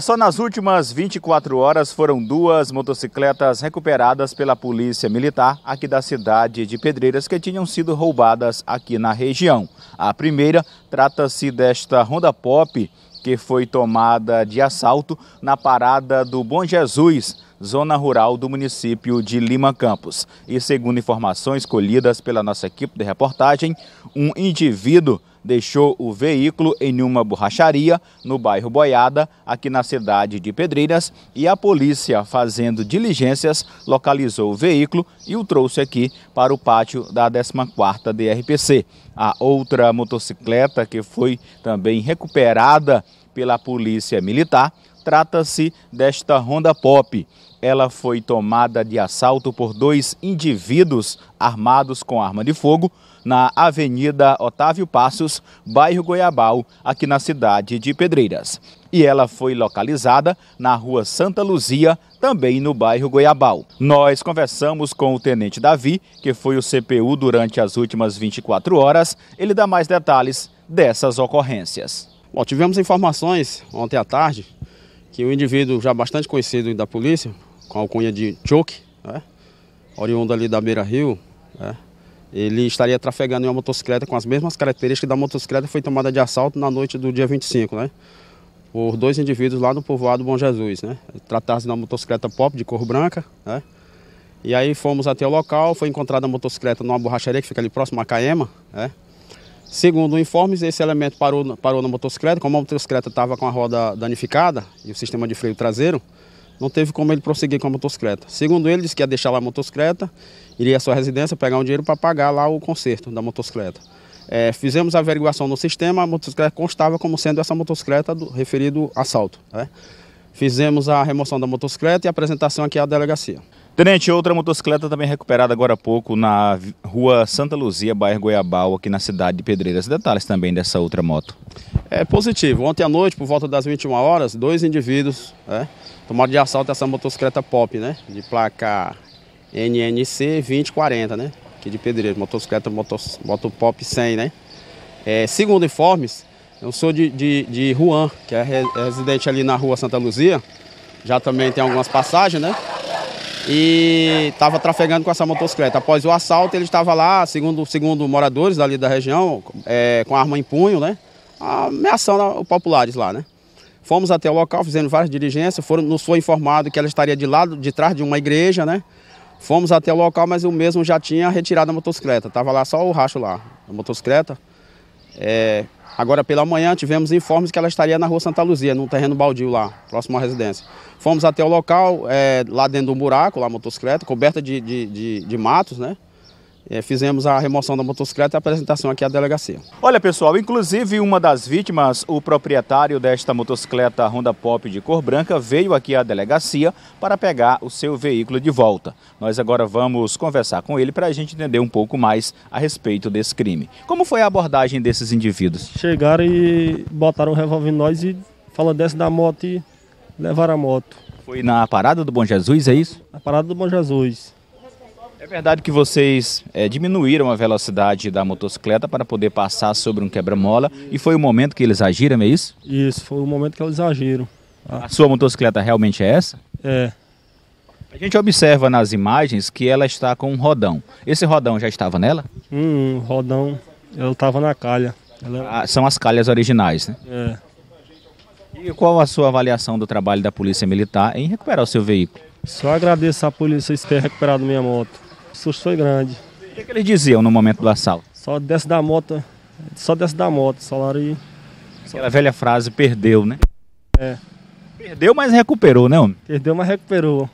Só nas últimas 24 horas foram duas motocicletas recuperadas pela Polícia Militar aqui da cidade de Pedreiras que tinham sido roubadas aqui na região. A primeira trata-se desta Honda Pop que foi tomada de assalto na parada do Bom Jesus, zona rural do município de Lima Campos. E segundo informações colhidas pela nossa equipe de reportagem, um indivíduo deixou o veículo em uma borracharia no bairro Boiada, aqui na cidade de Pedreiras, e a polícia, fazendo diligências, localizou o veículo e o trouxe aqui para o pátio da 14ª DRPC. A outra motocicleta que foi também recuperada pela polícia militar trata-se desta Honda Pop. Ela foi tomada de assalto por dois indivíduos armados com arma de fogo na Avenida Otávio Passos, bairro Goiabal, aqui na cidade de Pedreiras. E ela foi localizada na Rua Santa Luzia, também no bairro Goiabal. Nós conversamos com o tenente Davi, que foi o CPU durante as últimas 24 horas. Ele dá mais detalhes dessas ocorrências. Bom, tivemos informações ontem à tarde que um indivíduo já bastante conhecido da polícia, com a alcunha de Choke, né? oriundo ali da Beira Rio, né? ele estaria trafegando em uma motocicleta com as mesmas características da motocicleta que foi tomada de assalto na noite do dia 25, né? Por dois indivíduos lá no povoado Bom Jesus, né? Tratava-se de uma motocicleta pop de cor branca, né? E aí fomos até o local, foi encontrada a motocicleta numa borracharia que fica ali próximo à Caema, né? Segundo informes, esse elemento parou, parou na motocicleta, como a motocicleta estava com a roda danificada e o sistema de freio traseiro, não teve como ele prosseguir com a motocicleta. Segundo ele, disse que ia deixar lá a motocicleta, iria à sua residência pegar um dinheiro para pagar lá o conserto da motocicleta. É, fizemos a averiguação no sistema, a motocicleta constava como sendo essa motocicleta do referido assalto. Né? Fizemos a remoção da motocicleta e a apresentação aqui à delegacia. Tenente, outra motocicleta também recuperada agora há pouco na rua Santa Luzia, bairro Goiabal, aqui na cidade de Pedreiras. Detalhes também dessa outra moto é, positivo. Ontem à noite, por volta das 21 horas, dois indivíduos né, tomaram de assalto essa motocicleta pop, né? De placa NNC 2040, né? Aqui de Pedreiro, motocicleta motos, Motopop 100, né? É, segundo informes, eu sou de, de, de Juan, que é residente ali na rua Santa Luzia. Já também tem algumas passagens, né? e estava trafegando com essa motocicleta. Após o assalto, ele estava lá, segundo, segundo moradores ali da região, é, com arma em punho, né? ameaçando os populares lá, né? Fomos até o local, fizemos várias diligências, foram, nos foi informado que ela estaria de lado, de trás de uma igreja, né? Fomos até o local, mas o mesmo já tinha retirado a motocicleta. Tava lá só o racho lá, a motocicleta. É, agora pela manhã tivemos informes que ela estaria na rua Santa Luzia, num terreno baldio lá, próximo à residência. Fomos até o local, é, lá dentro do buraco, lá a motocicleta, coberta de, de, de, de matos, né? é, fizemos a remoção da motocicleta e a apresentação aqui à delegacia. Olha pessoal, inclusive uma das vítimas, o proprietário desta motocicleta Honda Pop de cor branca, veio aqui à delegacia para pegar o seu veículo de volta. Nós agora vamos conversar com ele para a gente entender um pouco mais a respeito desse crime. Como foi a abordagem desses indivíduos? Chegaram e botaram o revólver em nós e falando desce da moto e levaram a moto. Foi na parada do Bom Jesus, é isso? Na parada do Bom Jesus. É verdade que vocês é, diminuíram a velocidade da motocicleta para poder passar sobre um quebra-mola e foi o momento que eles agiram, é isso? Isso, foi o momento que eles agiram. Ah. A sua motocicleta realmente é essa? É. A gente observa nas imagens que ela está com um rodão. Esse rodão já estava nela? Hum, rodão, ela estava na calha. Ela... Ah, são as calhas originais, né? É. E qual a sua avaliação do trabalho da Polícia Militar em recuperar o seu veículo? Só agradeço à polícia por ter recuperado minha moto susto foi grande. O que, é que eles diziam no momento do assalto? Só desce da moto, só desce da moto, salário e. Só... Aquela velha frase, perdeu, né? É. Perdeu, mas recuperou, né, homem? Perdeu, mas recuperou.